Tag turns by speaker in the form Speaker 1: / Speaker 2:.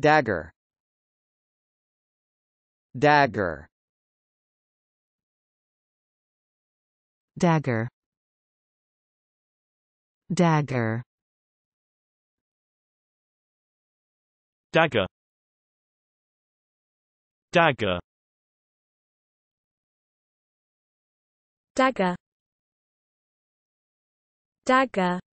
Speaker 1: Dagger Dagger Dagger Dagger Dagger Dagger Dagger Dagger